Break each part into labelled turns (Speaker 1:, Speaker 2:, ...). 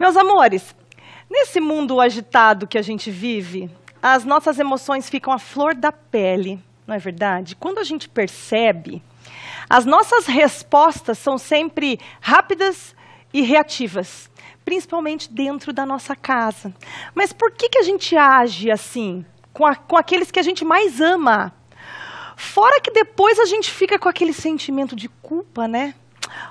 Speaker 1: Meus amores, nesse mundo agitado que a gente vive, as nossas emoções ficam à flor da pele, não é verdade? Quando a gente percebe, as nossas respostas são sempre rápidas e reativas, principalmente dentro da nossa casa. Mas por que, que a gente age assim com, a, com aqueles que a gente mais ama? Fora que depois a gente fica com aquele sentimento de culpa, né?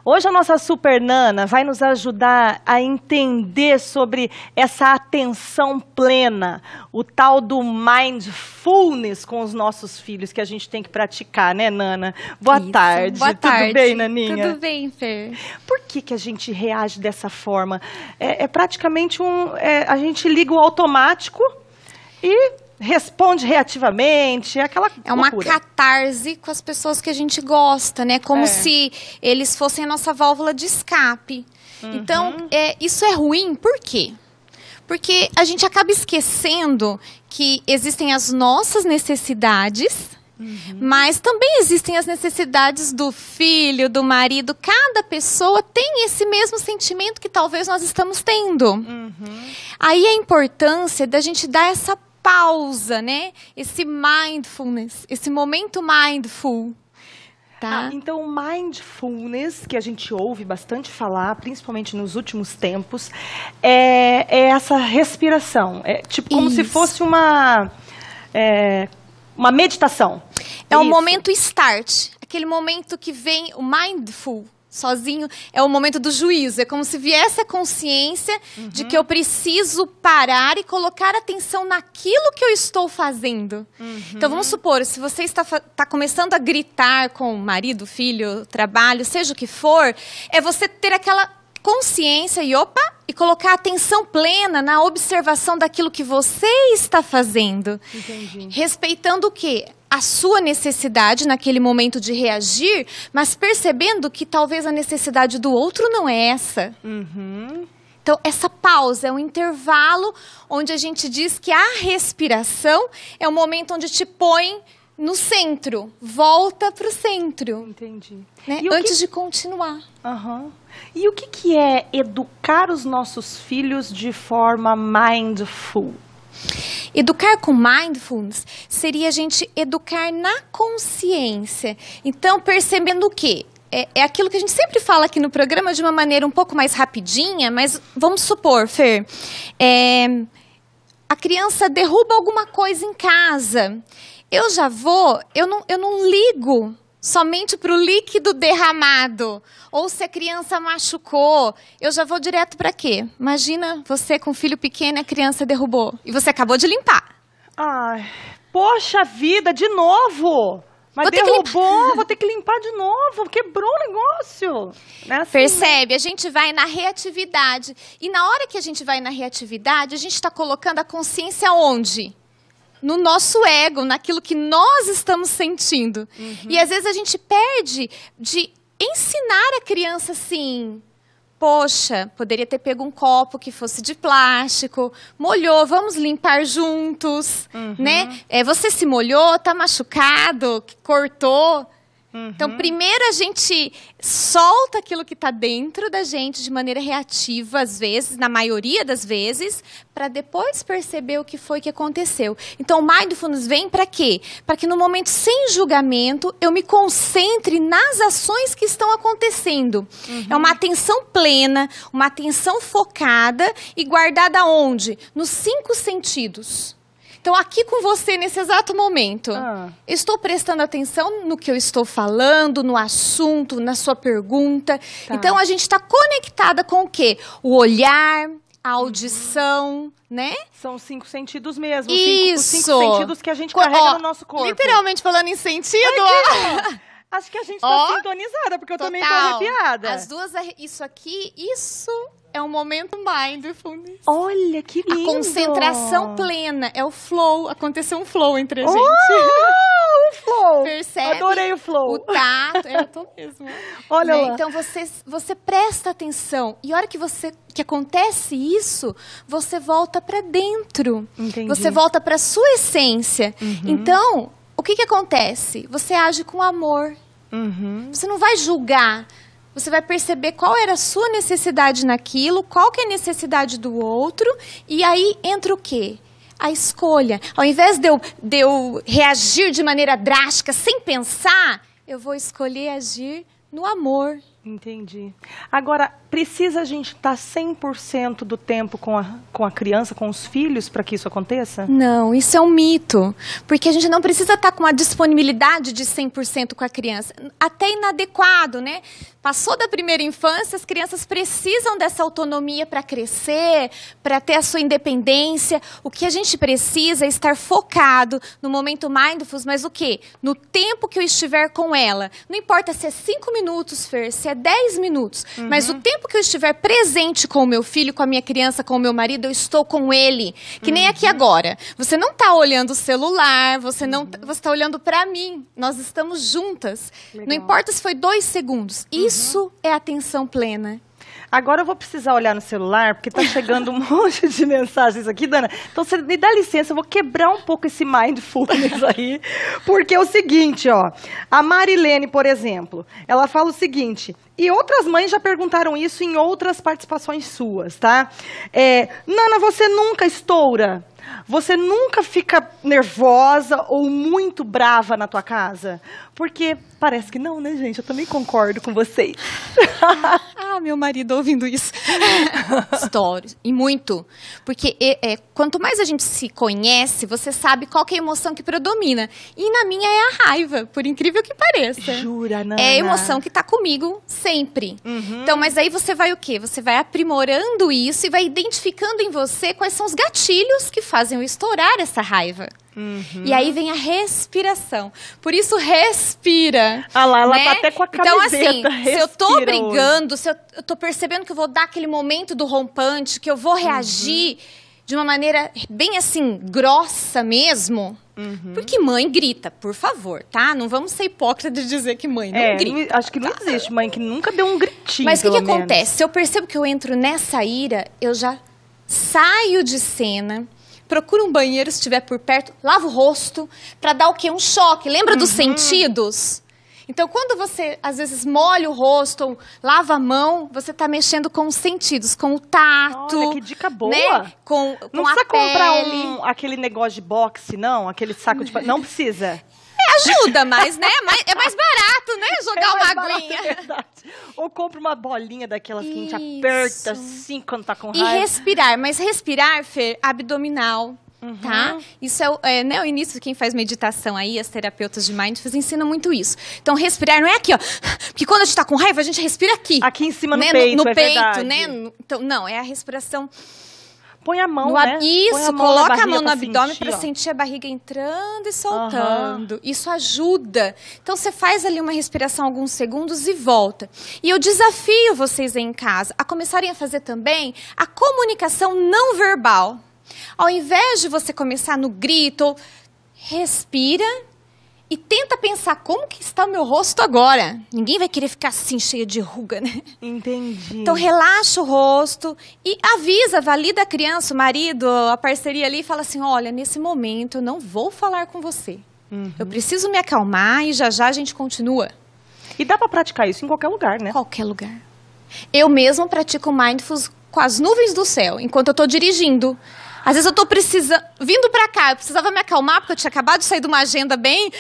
Speaker 1: Hoje a nossa super Nana vai nos ajudar a entender sobre essa atenção plena, o tal do mindfulness com os nossos filhos que a gente tem que praticar, né, Nana? Boa Isso. tarde. Boa Tudo tarde. bem, Naninha? Tudo bem, Fer. Por que, que a gente reage dessa forma? É, é praticamente um. É, a gente liga o automático e responde reativamente, é aquela É uma loucura.
Speaker 2: catarse com as pessoas que a gente gosta, né? Como é. se eles fossem a nossa válvula de escape. Uhum. Então, é, isso é ruim, por quê? Porque a gente acaba esquecendo que existem as nossas necessidades, Uhum. Mas também existem as necessidades do filho, do marido. Cada pessoa tem esse mesmo sentimento que talvez nós estamos tendo. Uhum. Aí a importância da gente dar essa pausa, né? Esse mindfulness, esse momento mindful. Tá. Ah, então,
Speaker 1: mindfulness, que a gente ouve bastante falar, principalmente nos últimos tempos, é, é essa respiração. É tipo como Isso. se fosse uma, é, uma meditação. É o um momento
Speaker 2: start, aquele momento que vem o mindful, sozinho, é o momento do juízo. É como se viesse a consciência uhum. de que eu preciso parar e colocar atenção naquilo que eu estou fazendo. Uhum. Então vamos supor, se você está, está começando a gritar com o marido, filho, trabalho, seja o que for, é você ter aquela consciência e opa, e colocar atenção plena na observação daquilo que você está fazendo. Entendi. Respeitando o quê? a sua necessidade naquele momento de reagir, mas percebendo que talvez a necessidade do outro não é essa.
Speaker 1: Uhum.
Speaker 2: Então, essa pausa é um intervalo onde a gente diz que a respiração é o momento onde te põe no centro, volta para o centro. Entendi. Né? Antes que... de continuar. Uhum.
Speaker 1: E o que, que é educar os
Speaker 2: nossos filhos de forma mindful? Educar com mindfulness seria a gente educar na consciência. Então, percebendo o quê? É, é, aquilo que a gente sempre fala aqui no programa de uma maneira um pouco mais rapidinha, mas vamos supor, Fer, é, a criança derruba alguma coisa em casa. Eu já vou, eu não, eu não ligo somente para o líquido derramado, ou se a criança machucou, eu já vou direto para quê? Imagina você com um filho pequeno, a criança derrubou e você acabou de limpar. Ai,
Speaker 1: poxa vida, de novo! Mas vou derrubou, ter vou ter que limpar de novo, quebrou o negócio.
Speaker 2: É assim, Percebe? Né? A gente vai na reatividade. E na hora que a gente vai na reatividade, a gente está colocando a consciência onde? no nosso ego, naquilo que nós estamos sentindo. Uhum. E às vezes a gente perde de ensinar a criança assim. Poxa, poderia ter pego um copo que fosse de plástico, molhou, vamos limpar juntos, uhum. né? É, você se molhou, tá machucado, cortou. Então, uhum. Então, primeiro a gente solta aquilo que está dentro da gente de maneira reativa, às vezes, na maioria das vezes, para depois perceber o que foi que aconteceu. Então, o mindfulness vem para quê? Para que no momento sem julgamento eu me concentre nas ações que estão acontecendo. Uhum. É uma atenção plena, uma atenção focada e guardada onde? Nos cinco sentidos. Então, aqui com você, nesse exato momento, ah. estou prestando atenção no que eu estou falando, no assunto, na sua pergunta. Tá. Então, a gente está conectada com o quê? O olhar, a audição, né? São cinco sentidos mesmo. Isso. Cinco, cinco sentidos que a gente Co carrega ó, no nosso corpo. Literalmente falando em sentido. É Ai, Acho que a gente tá oh, sintonizada, porque eu total. também tô arrepiada. As duas, é, isso aqui, isso é um momento mindfulness. Olha, que lindo! A concentração plena, é o flow, aconteceu um flow entre a gente. Oh, o flow! Percebe? Adorei o flow. O tato, é, eu tô mesmo. Olha né? lá. Então você, você presta atenção e a hora que você que acontece isso, você volta para dentro. Entendi. Você volta para sua essência. Uhum. Então, o que que acontece? Você age com amor. Uhum. Você não vai julgar você vai perceber qual era a sua necessidade naquilo, qual que é a necessidade do outro, e aí entra o quê? a escolha. Ao invés de eu, de eu, reagir de maneira drástica, sem pensar, eu vou escolher agir no amor, Entendi. Agora, precisa a gente tá estar 100%
Speaker 1: do tempo com a, com a criança, com os filhos, para que isso aconteça?
Speaker 2: Não, isso é um mito. Porque a gente não precisa estar tá com a disponibilidade de 100% com a criança. Até inadequado, né? Passou da primeira infância, as crianças precisam dessa autonomia para crescer, para ter a sua independência. O que a gente precisa é estar focado no momento mindfulness, mas o quê? No tempo que eu estiver com ela. Não importa se é 5 minutos, Fer, se é é 10 minutos. Uhum. Mas o tempo que eu estiver presente com o meu filho, com a minha criança, com o meu marido, eu estou com ele. Que nem aqui uhum. agora. Você não está olhando o celular, você não uhum. você está olhando para mim. Nós estamos juntas. Legal. Não importa se foi dois segundos. Uhum. Isso é atenção plena. Agora eu vou precisar olhar no celular, porque
Speaker 1: tá chegando um monte de mensagens aqui, Dana. Então você me dá licença, eu vou quebrar um pouco esse mindfulness aí. Porque é o seguinte, ó. A Marilene, por exemplo, ela fala o seguinte: e outras mães já perguntaram isso em outras participações suas, tá? É, Nana, você nunca estoura? Você nunca fica nervosa ou muito brava na tua casa? Porque parece que não, né, gente? Eu também
Speaker 2: concordo com vocês. ah, meu marido ouvindo isso. Histórias E muito. Porque é, é, quanto mais a gente se conhece, você sabe qual é a emoção que predomina. E na minha é a raiva, por incrível que pareça. Jura, não. É a emoção que tá comigo sempre. Uhum. Então, mas aí você vai o quê? Você vai aprimorando isso e vai identificando em você quais são os gatilhos que fazem fazem eu estourar essa raiva. Uhum. E aí vem a respiração. Por isso, respira. Ah lá, ela tá né? tá até com a camiseta. Então, assim, se eu tô brigando, hoje. se eu, eu tô percebendo que eu vou dar aquele momento do rompante, que eu vou uhum. reagir uhum. de uma maneira bem assim, grossa mesmo. Uhum. Porque mãe grita, por favor, tá? Não vamos ser hipócritas de dizer que mãe não é, grita. Acho que não tá? existe mãe que nunca deu um gritinho. Mas o que, que acontece? Se eu percebo que eu entro nessa ira, eu já saio de cena procura um banheiro se estiver por perto, lava o rosto, para dar o quê? Um choque. Lembra uhum. dos sentidos? Então, quando você, às vezes, molha o rosto ou lava a mão, você está mexendo com os sentidos, com o tato. Olha, que dica boa. Né? Com, com não a precisa pele. comprar um,
Speaker 1: aquele negócio de boxe, não? Aquele saco de... Não precisa
Speaker 2: ajuda, mas né, é mais é barato, né? É jogar é uma barato, aguinha. É
Speaker 1: Ou compra uma bolinha daquelas Isso. que a gente aperta assim quando tá com raiva. E
Speaker 2: respirar, mas respirar, Fer, abdominal. Uhum. Tá? Isso é, é né, o início. de Quem faz meditação aí, as terapeutas de mindfulness ensinam muito isso. Então, respirar não é aqui, ó. Porque quando a gente tá com raiva, a gente respira aqui. Aqui em cima né? no peito. No, no é peito, verdade. né? Então, não, é a respiração põe a mão, no, né? Isso, a mão coloca a mão no abdômen para sentir a barriga entrando e soltando. Uhum. Isso ajuda. Então você faz ali uma respiração alguns segundos e volta. E eu desafio vocês aí em casa a começarem a fazer também a comunicação não verbal. Ao invés de você começar no grito, respira e tenta pensar como que está o meu rosto agora. Ninguém vai querer ficar assim cheia de ruga, né?
Speaker 1: Entendi.
Speaker 2: Então relaxa o rosto e avisa, valida a criança, o marido, a parceria ali e fala assim: "Olha, nesse momento eu não vou falar com você. Uhum. Eu preciso me acalmar e já já a gente continua." E dá para praticar isso em qualquer lugar, né? Qualquer lugar. Eu mesmo pratico mindfulness com as nuvens do céu, enquanto eu estou dirigindo. Às vezes eu estou precisa, vindo para cá, eu precisava me acalmar, porque eu tinha acabado de sair de uma agenda bem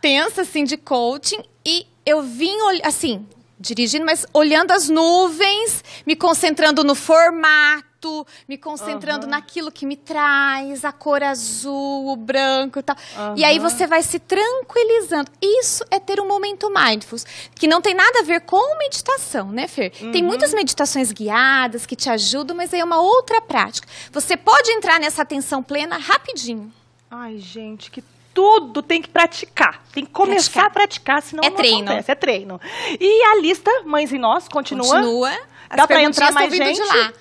Speaker 2: tensa, assim, de coaching. E eu vim, assim, dirigindo, mas olhando as nuvens, me concentrando no formato fato, me concentrando uhum. naquilo que me traz, a cor azul, o branco e tal. Uhum. E aí você vai se tranquilizando. Isso é ter um momento mindfulness que não tem nada a ver com meditação, né, Fer? Uhum. Tem muitas meditações guiadas que te ajudam, mas aí é uma outra prática. Você pode entrar nessa atenção plena rapidinho.
Speaker 1: Ai, gente, que
Speaker 2: tudo tem que praticar. Tem que começar praticar. a praticar, senão é não treino. acontece. É treino. E
Speaker 1: a lista Mães e Nós continua. Continua. Dá para entrar mais gente. De lá.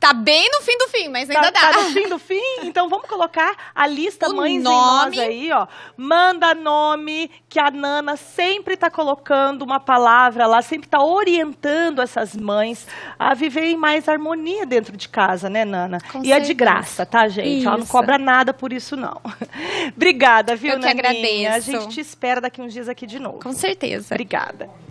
Speaker 2: Tá bem no fim do fim, mas ainda tá, dá. Tá no fim do
Speaker 1: fim? Então vamos colocar a lista o Mães nome... em Nós aí, ó. Manda nome, que a Nana sempre tá colocando uma palavra lá, sempre tá orientando essas mães a viverem mais harmonia dentro de casa, né, Nana? Com e certeza. é de graça, tá, gente? Isso. Ela não cobra nada por isso, não. Obrigada, viu, Eu Naninha? que agradeço. A gente te espera daqui uns dias aqui de novo. Com certeza. Obrigada.